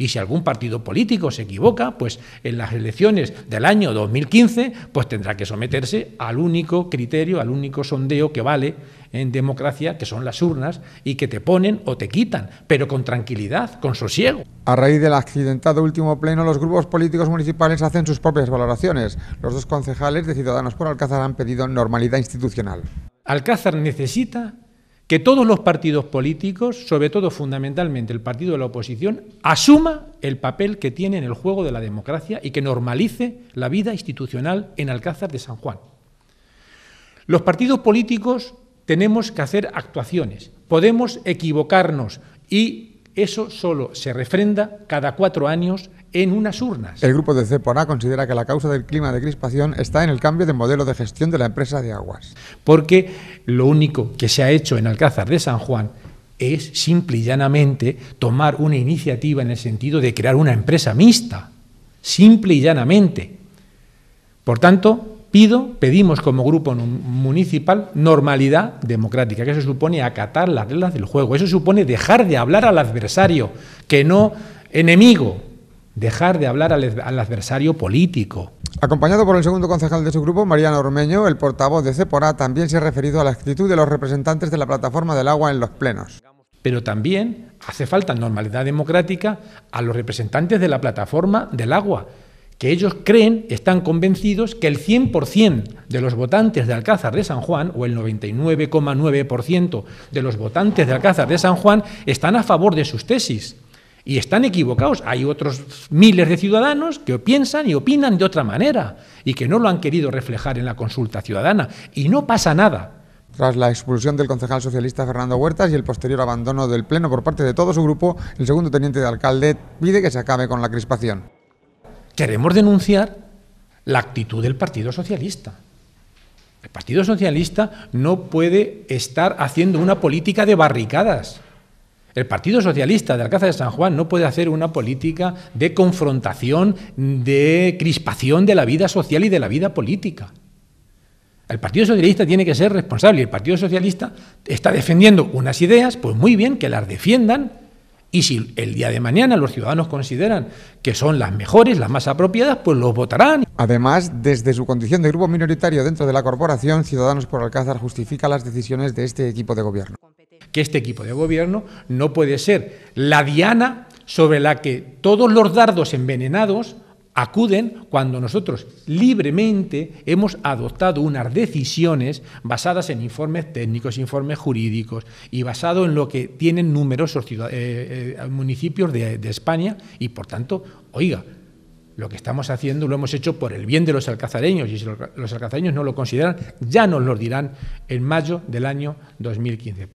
Y si algún partido político se equivoca, pues en las elecciones del año 2015, pues tendrá que someterse al único criterio, al único sondeo que vale en democracia, que son las urnas, y que te ponen o te quitan, pero con tranquilidad, con sosiego. A raíz del accidentado último pleno, los grupos políticos municipales hacen sus propias valoraciones. Los dos concejales de Ciudadanos por Alcázar han pedido normalidad institucional. Alcázar necesita que todos los partidos políticos, sobre todo fundamentalmente el partido de la oposición, asuma el papel que tiene en el juego de la democracia y que normalice la vida institucional en Alcázar de San Juan. Los partidos políticos tenemos que hacer actuaciones, podemos equivocarnos y eso solo se refrenda cada cuatro años en unas urnas. El grupo de CEPONA considera que la causa del clima de crispación está en el cambio de modelo de gestión de la empresa de aguas. Porque lo único que se ha hecho en Alcázar de San Juan es simple y llanamente tomar una iniciativa en el sentido de crear una empresa mixta, simple y llanamente. Por tanto, pido, pedimos como grupo municipal normalidad democrática, que eso supone acatar las reglas del juego, eso supone dejar de hablar al adversario, que no enemigo, dejar de hablar al, adversario político. Acompañado por el segundo concejal de su grupo, Mariano Ormeño, el portavoz de Cepora también se ha referido a la actitud de los representantes de la plataforma del agua en los plenos. Pero también hace falta normalidad democrática a los representantes de la plataforma del agua, que ellos creen, están convencidos que el 100% de los votantes de Alcázar de San Juan o el 99,9% de los votantes de Alcázar de San Juan están a favor de sus tesis. Y están equivocados. Hay otros miles de ciudadanos que piensan y opinan de otra manera y que no lo han querido reflejar en la consulta ciudadana. Y no pasa nada. Tras la expulsión del concejal socialista Fernando Huertas y el posterior abandono del Pleno por parte de todo su grupo, el segundo teniente de alcalde pide que se acabe con la crispación. Queremos denunciar la actitud del Partido Socialista. El Partido Socialista no puede estar haciendo una política de barricadas. El Partido Socialista de Alcázar de San Juan no puede hacer una política de confrontación, de crispación de la vida social y de la vida política. El Partido Socialista tiene que ser responsable y el Partido Socialista está defendiendo unas ideas, pues muy bien, que las defiendan y si el día de mañana los ciudadanos consideran que son las mejores, las más apropiadas, pues los votarán. Además, desde su condición de grupo minoritario dentro de la corporación, Ciudadanos por Alcázar justifica las decisiones de este equipo de gobierno que este equipo de gobierno no puede ser la diana sobre la que todos los dardos envenenados acuden cuando nosotros libremente hemos adoptado unas decisiones basadas en informes técnicos, informes jurídicos y basado en lo que tienen numerosos eh, eh, municipios de, de España y por tanto, oiga, lo que estamos haciendo lo hemos hecho por el bien de los alcazareños y si los alcazareños no lo consideran, ya nos lo dirán en mayo del año 2015.